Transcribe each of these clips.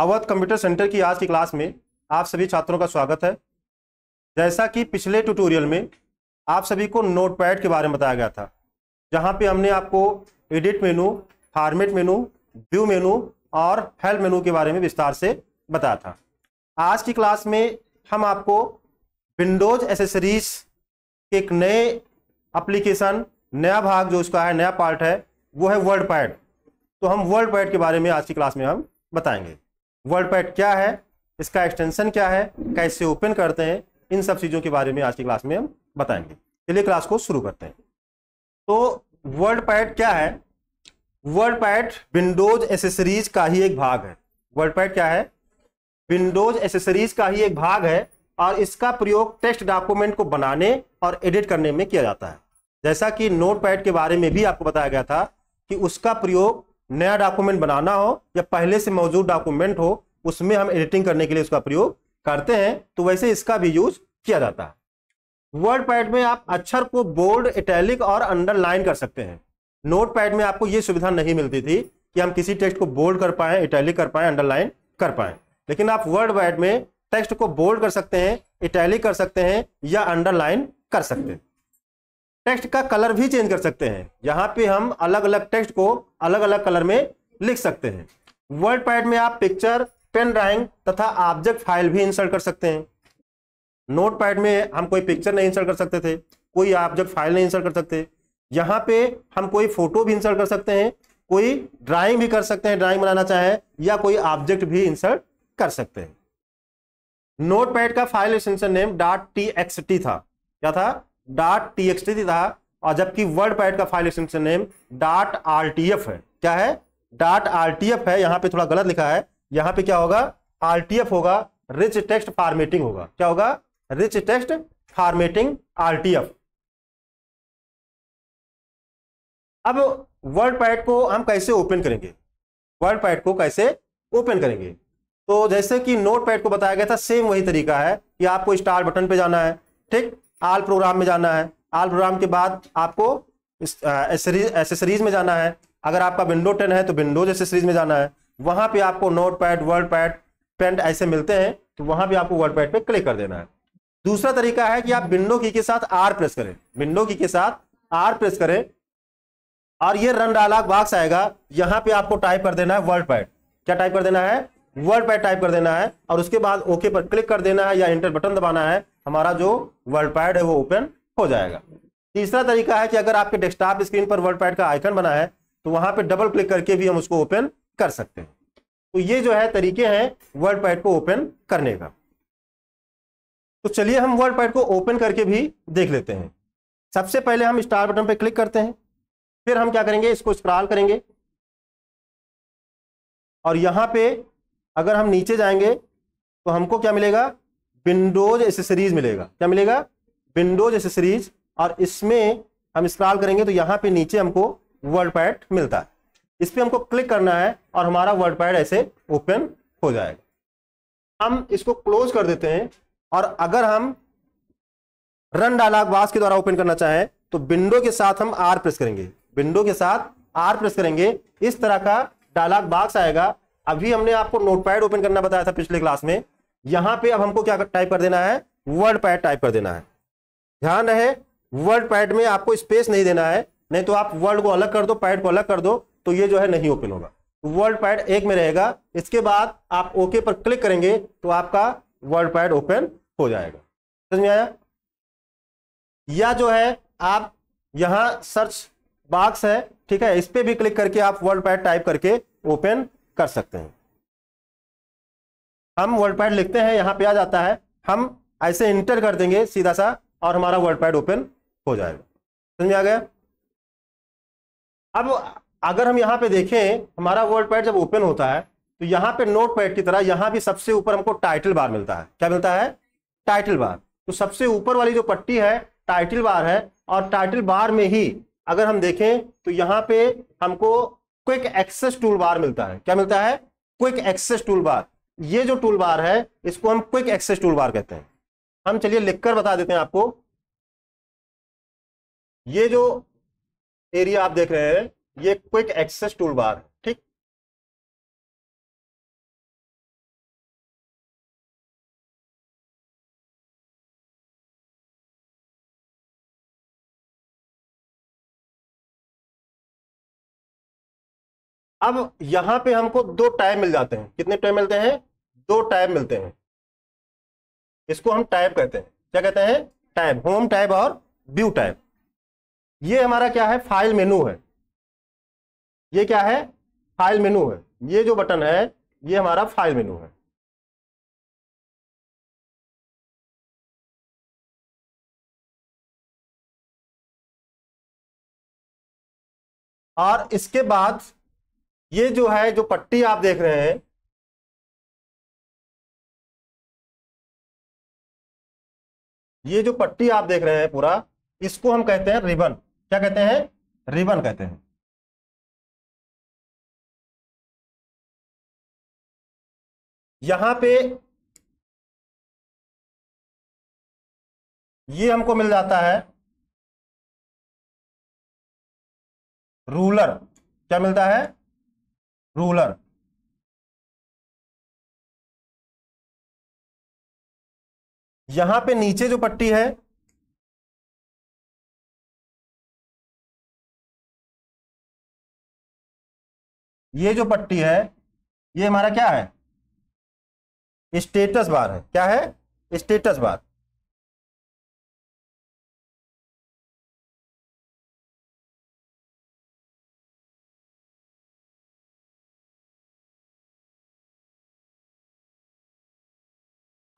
Awadh computer centre की आज की क्लास में आप सभी छात्रों का स्वागत है जैसा कि पिछले ट्यूटोरियल में आप सभी को नोटपैड के बारे में बताया गया था जहां पे हमने आपको edit menu format menu view menu और हेल्प मेनू के बारे में विस्तार से बताया था आज की क्लास में हम आपको विंडोज एसेसरीज एक नए अप्लीकेशन नया भाग जो उसका है नया पार्ट है वो है वर्ल्ड पैड तो हम वर्ल्ड पैड के बारे में आज की क्लास में हम बताएंगे पैट क्या है इसका एक्सटेंशन क्या है कैसे ओपन करते हैं इन सब चीज़ों के बारे में आज की क्लास में हम बताएंगे चलिए क्लास को शुरू करते हैं तो पैड क्या है पैड विंडोज एसेसरीज का ही एक भाग है पैट क्या है विंडोज एसेसरीज का ही एक भाग है और इसका प्रयोग टेक्स्ट डॉक्यूमेंट को बनाने और एडिट करने में किया जाता है जैसा कि नोट पैड के बारे में भी आपको बताया गया था कि उसका प्रयोग नया डॉक्यूमेंट बनाना हो या पहले से मौजूद डॉक्यूमेंट हो उसमें हम एडिटिंग करने के लिए उसका प्रयोग करते हैं तो वैसे इसका भी यूज किया जाता है वर्ड पैड में आप अक्षर को बोल्ड इटैलिक और अंडरलाइन कर सकते हैं नोट पैड में आपको ये सुविधा नहीं मिलती थी कि हम किसी टेक्स्ट को बोल्ड कर पाए इटैलिक कर पाए अंडरलाइन कर पाए लेकिन आप वर्ड पैड में टेक्स्ट को बोल्ड कर सकते हैं इटैलिक कर सकते हैं या अंडरलाइन कर सकते हैं टेक्स्ट का कलर भी चेंज कर सकते हैं यहाँ पे हम अलग अलग टेक्स्ट को अलग अलग कलर में लिख सकते हैं वर्ड पैड में आप पिक्चर पेन ड्राइंग तथा ऑब्जेक्ट फाइल भी इंसर्ट कर सकते हैं नोट पैड में हम कोई पिक्चर नहीं इंसर्ट कर सकते थे कोई ऑब्जेक्ट फाइल नहीं इंसर्ट कर सकते यहाँ पे हम कोई फोटो भी इंसर्ट कर सकते हैं कोई ड्राइंग भी कर सकते हैं ड्राइंग बनाना चाहे या कोई ऑब्जेक्ट भी इंसर्ट कर सकते हैं नोट पैड का file extension name dot T X T था क्या था डॉट टी थी था और जबकि वर्ड पैड का file extension name dot R है क्या है डॉट आर है यहाँ पे थोड़ा गलत लिखा है यहाँ पे क्या होगा आर होगा रिच टेक्स्ट फॉर्मेटिंग होगा क्या होगा रिच टेक्स्ट फॉर्मेटिंग आर अब वर्ड पैड को हम कैसे ओपन करेंगे वर्ड पैड को कैसे ओपन करेंगे तो जैसे कि नोट पैड को बताया गया था सेम वही तरीका है कि आपको स्टार बटन पे जाना है ठीक आल प्रोग्राम में जाना है आल प्रोग्राम के बाद आपको एसेसरीज में जाना है अगर आपका विंडो टेन है तो विंडोज एसेसरीज में जाना है वहां पे आपको Notepad WordPad paint ऐसे मिलते हैं तो वहां पे आपको वर्ड पैड पे क्लिक कर देना है दूसरा तरीका है कि आप विंडो की के साथ आर प्रेस करें विंडो की के साथ आर प्रेस करें और ये रन डायलॉग बॉक्स आएगा यहां पे आपको टाइप कर देना है वर्ड पैड क्या टाइप कर देना है वर्ड पैड टाइप कर देना है और उसके बाद ओके पर क्लिक कर देना है या इंटर बटन दबाना है हमारा जो वर्ड पैड है वो ओपन हो जाएगा तीसरा तरीका है कि अगर आपके डेस्कटॉप स्क्रीन पर वर्ड पैड का आइकन बना है तो वहां पे डबल क्लिक करके भी हम उसको ओपन कर सकते हैं तो ये जो है तरीके हैं वर्ड पैड को ओपन करने का तो चलिए हम वर्ड पैड को ओपन करके भी देख लेते हैं सबसे पहले हम स्टार बटन पर क्लिक करते हैं फिर हम क्या करेंगे इसको स्क्रॉल करेंगे और यहां पे अगर हम नीचे जाएंगे तो हमको क्या मिलेगा विंडोज एसेसरीज मिलेगा क्या मिलेगा विंडोज एसेसरीज और इसमें हम स्क्रॉल करेंगे तो यहाँ पे नीचे हमको वर्ड पैड मिलता है इस पर हमको क्लिक करना है और हमारा वर्ड पैड ऐसे ओपन हो जाएगा हम इसको क्लोज कर देते हैं और अगर हम रन डायलॉग बास के द्वारा ओपन करना चाहें तो विंडो के साथ हम आर प्रेस करेंगे विंडो के साथ आर प्रेस करेंगे इस तरह का डायलॉग बॉक्स आएगा अभी हमने आपको नोटपैड ओपन करना बताया था पिछले क्लास में यहां पे अब हमको क्या टाइप कर देना है वर्ड पैड टाइप कर देना है ध्यान रहे वर्ड पैड में आपको स्पेस नहीं देना है नहीं तो आप वर्ड को अलग कर दो पैड को अलग कर दो तो ये जो है नहीं ओपन होगा वर्ड पैड एक में रहेगा इसके बाद आप ओके पर क्लिक करेंगे तो आपका वर्ड पैड ओपन हो जाएगा समझ में आया या जो है आप यहां सर्च बॉक्स है ठीक है इस पर भी क्लिक करके आप वर्ड पैड टाइप करके ओपन कर सकते हैं हम वर्ड पैड लिखते हैं यहाँ पे आ जाता है हम ऐसे इंटर कर देंगे सीधा सा और हमारा वर्ड पैड ओपन हो जाएगा समझ में आ गया अब अगर हम यहाँ पे देखें हमारा वर्ड पैड जब ओपन होता है तो यहाँ पे नोट पैड की तरह यहाँ भी सबसे ऊपर हमको टाइटल बार मिलता है क्या मिलता है टाइटल बार तो सबसे ऊपर वाली जो पट्टी है टाइटल बार है और टाइटल बार में ही अगर हम देखें तो यहाँ पे हमको क्विक एक्सेस टूल बार मिलता है क्या मिलता है क्विक एक्सेस टूल बार ये जो टूल बार है इसको हम क्विक एक्सेस टूल बार कहते हैं हम चलिए लिखकर बता देते हैं आपको ये जो एरिया आप देख रहे हैं ये क्विक एक्सेस टूल बार है ठीक अब यहां पे हमको दो टाइम मिल जाते हैं कितने टाइम मिलते हैं दो टाइप मिलते हैं इसको हम टाइप कहते हैं क्या कहते हैं टाइप होम टाइप और व्यू टाइप ये हमारा क्या है फाइल मेनू है ये क्या है फाइल मेनू है ये जो बटन है ये हमारा फाइल मेनू है और इसके बाद ये जो है जो पट्टी आप देख रहे हैं ये जो पट्टी आप देख रहे हैं पूरा इसको हम कहते हैं रिबन क्या कहते हैं रिबन कहते हैं यहां पे ये हमको मिल जाता है रूलर क्या मिलता है रूलर यहां पे नीचे जो पट्टी है ये जो पट्टी है ये हमारा क्या है स्टेटस बार है क्या है स्टेटस बार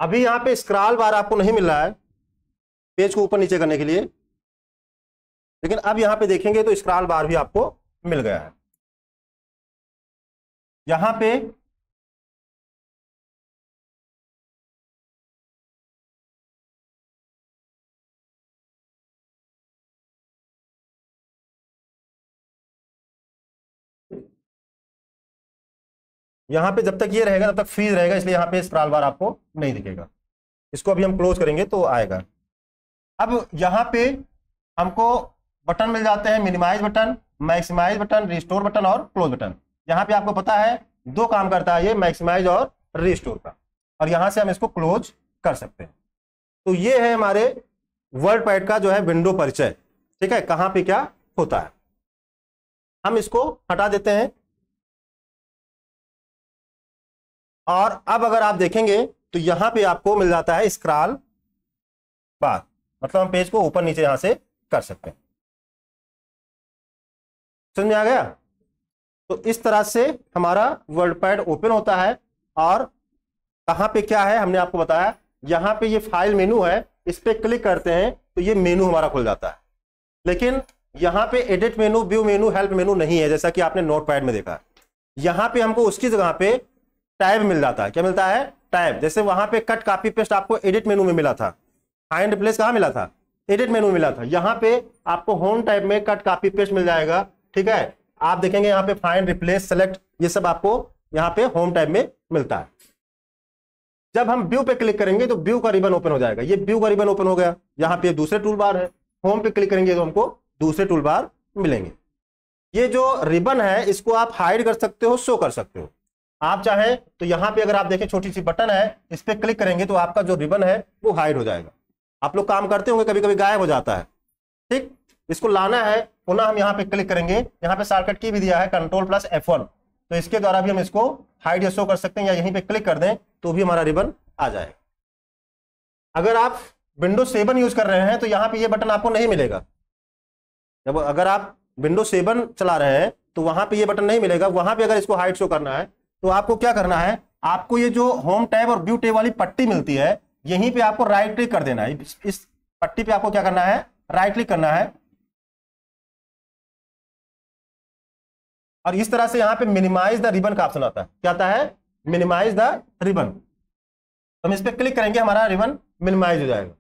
अभी यहाँ पे स्क्रॉल बार आपको नहीं मिल रहा है पेज को ऊपर नीचे करने के लिए लेकिन अब यहाँ पे देखेंगे तो स्क्रॉल बार भी आपको मिल गया है यहाँ पे यहाँ पे जब तक ये रहेगा तब तक फ्रीज रहेगा इसलिए यहां पे स्प्राल बार आपको नहीं दिखेगा इसको अभी हम क्लोज करेंगे तो आएगा अब यहाँ पे हमको बटन मिल जाते हैं minimize button maximize button restore button और क्लोज बटन यहां पे आपको पता है दो काम करता है ये मैक्सिमाइज और रिस्टोर का और यहां से हम इसको क्लोज कर सकते हैं तो ये है हमारे वर्ड पैड का जो है विंडो परिचय ठीक है कहाँ पे क्या होता है हम इसको हटा देते हैं और अब अगर आप देखेंगे तो यहां पे आपको मिल जाता है स्क्रॉल बार मतलब हम पेज को ऊपर नीचे यहां से कर सकते हैं समझ में आ गया तो इस तरह से हमारा वर्ड पैड ओपन होता है और कहां पे क्या है हमने आपको बताया यहां पे ये फाइल मेनू है इस पर क्लिक करते हैं तो ये मेनू हमारा खुल जाता है लेकिन यहां पे edit menu view menu help menu नहीं है जैसा कि आपने नोट पैड में देखा यहां पे हमको उसकी जगह पे टैब मिल जाता है क्या मिलता है टैब जैसे वहां पे कट कापी पेस्ट आपको एडिट मेनू में मिला था फाइंड रिप्लेस कहाँ मिला था एडिट मेनू मिला था यहाँ पे आपको होम टाइप में कट कापी पेस्ट मिल जाएगा ठीक है आप देखेंगे यहाँ पे फाइंड रिप्लेस सेलेक्ट ये सब आपको यहाँ पे होम टाइप में मिलता है जब हम व्यू पे क्लिक करेंगे तो व्यू का रिबन ओपन हो जाएगा ये व्यू का रिबन ओपन हो गया यहाँ पे दूसरे टूल बार है होम पे क्लिक करेंगे तो हमको दूसरे टूल बार मिलेंगे ये जो रिबन है इसको आप हाइड कर सकते हो शो कर सकते हो आप चाहें तो यहाँ पे अगर आप देखें छोटी सी बटन है इस पर क्लिक करेंगे तो आपका जो रिबन है वो हाइड हो जाएगा आप लोग काम करते होंगे कभी कभी गायब हो जाता है ठीक इसको लाना है पुनः हम यहाँ पे क्लिक करेंगे यहाँ पे शॉर्टकट की भी दिया है कंट्रोल प्लस एफ तो इसके द्वारा भी हम इसको हाइड या शो कर सकते हैं या यहीं पे क्लिक कर दें तो भी हमारा रिबन आ जाएगा अगर आप विंडो सेवन यूज कर रहे हैं तो यहाँ पे ये बटन आपको नहीं मिलेगा जब अगर आप विंडो सेवन चला रहे हैं तो वहां पे ये बटन नहीं मिलेगा वहां पे अगर इसको हाइड शो करना है तो आपको क्या करना है आपको ये जो होम टैब और ब्यू टैब वाली पट्टी मिलती है यहीं पे आपको राइट क्लिक कर देना है इस, इस पट्टी पे आपको क्या करना है राइट क्लिक करना है और इस तरह से यहां पे मिनिमाइज द रिबन का ऑप्शन आता है क्या आता है मिनिमाइज द रिबन हम इस पर क्लिक करेंगे हमारा रिबन मिनिमाइज हो जाएगा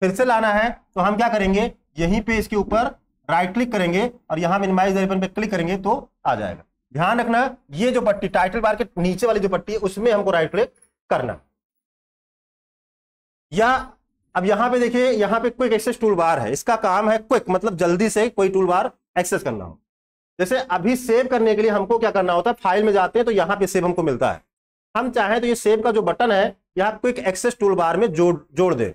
फिर से लाना है तो हम क्या करेंगे यहीं पे इसके ऊपर राइट क्लिक करेंगे और यहां मिनिमाइज द रिबन पे क्लिक करेंगे तो आ जाएगा ध्यान रखना ये जो पट्टी टाइटल बार के नीचे वाली जो पट्टी है उसमें हमको राइट क्लिक करना या अब यहां पे देखिए यहां पे क्विक एक्सेस टूल बार है इसका काम है क्विक मतलब जल्दी से कोई टूल बार एक्सेस करना हो जैसे अभी सेव करने के लिए हमको क्या करना होता है फाइल में जाते हैं तो यहां पे सेव हमको मिलता है हम चाहें तो ये सेव का जो बटन है यहाँ क्विक एक्सेस टूल बार में जोड़ जोड़ दे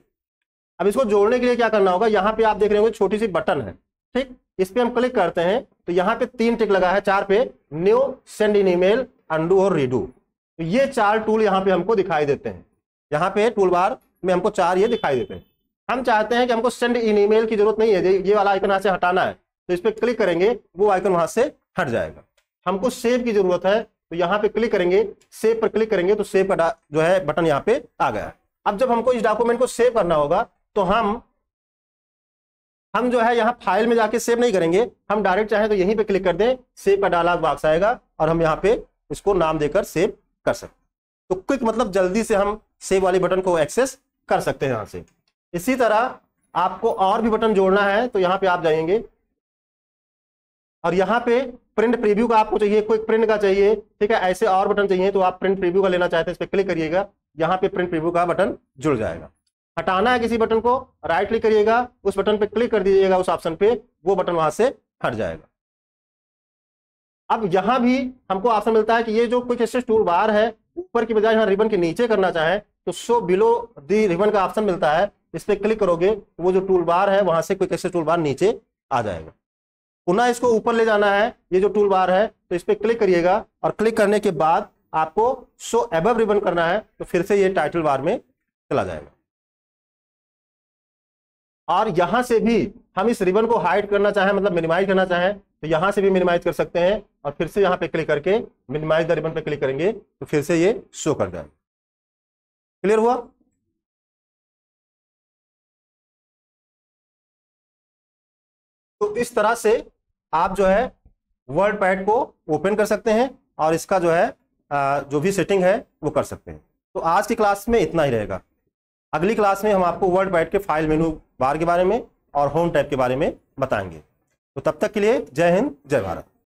अब इसको जोड़ने के लिए क्या करना होगा यहाँ पे आप देख रहे होंगे छोटी सी बटन है ठीक इस पर हम क्लिक करते हैं तो यहाँ पे तीन टिक लगा है चार पे new send in email undo और रीडू तो ये चार टूल यहाँ पे हमको दिखाई देते हैं यहाँ पे टूल बार में हमको चार ये दिखाई देते हैं हम चाहते हैं कि हमको सेंड इन ईमेल की जरूरत नहीं है ये वाला आइकन यहाँ से हटाना है तो इस पर क्लिक करेंगे वो आइकन वहां से हट जाएगा हमको सेव की जरूरत है तो यहाँ पे क्लिक करेंगे सेव पर क्लिक करेंगे तो सेव का जो है बटन यहाँ पे आ गया अब जब हमको इस डॉक्यूमेंट को सेव करना होगा तो हम हम जो है यहाँ फाइल में जाके सेव नहीं करेंगे हम डायरेक्ट चाहें तो यहीं पे क्लिक कर दें सेव का डायलॉग बॉक्स आएगा और हम यहाँ पे इसको नाम देकर सेव कर सकते तो क्विक मतलब जल्दी से हम सेव वाले बटन को एक्सेस कर सकते हैं यहाँ से इसी तरह आपको और भी बटन जोड़ना है तो यहाँ पे आप जाएंगे और यहाँ पे प्रिंट प्रीव्यू का आपको चाहिए क्विक प्रिंट का चाहिए ठीक है ऐसे और बटन चाहिए तो आप प्रिंट प्रीव्यू का लेना चाहते हैं इस पर क्लिक करिएगा यहाँ पे प्रिंट प्रीव्यू का बटन जुड़ जाएगा हटाना है किसी बटन को राइट क्लिक करिएगा उस बटन पे क्लिक कर दीजिएगा उस ऑप्शन पे वो बटन वहां से हट जाएगा अब यहां भी हमको ऑप्शन मिलता है कि ये जो क्विक एक्सेस टूल बार है ऊपर की बजाय रिबन के नीचे करना चाहें तो शो बिलो दी रिबन का ऑप्शन मिलता है इस पर क्लिक करोगे वो जो टूल बार है वहां से क्विक एक्सेस टूल बार नीचे आ जाएगा पुनः इसको ऊपर ले जाना है ये जो टूल बार है तो इस पर क्लिक करिएगा और क्लिक करने के बाद आपको शो एबव रिबन करना है तो फिर से ये टाइटल बार में चला जाएगा और यहां से भी हम इस रिबन को हाइड करना चाहें मतलब मिनिमाइज करना चाहें तो यहां से भी मिनिमाइज कर सकते हैं और फिर से यहां पे क्लिक करके मिनिमाइज द रिबन पे क्लिक करेंगे तो फिर से ये शो कर दें क्लियर हुआ तो इस तरह से आप जो है वर्ड पैड को ओपन कर सकते हैं और इसका जो है जो भी सेटिंग है वो कर सकते हैं तो आज की क्लास में इतना ही रहेगा अगली क्लास में हम आपको वर्ड वाइड के फाइल मेनू बार के बारे में और होम टैब के बारे में बताएंगे तो तब तक के लिए जय हिंद जय भारत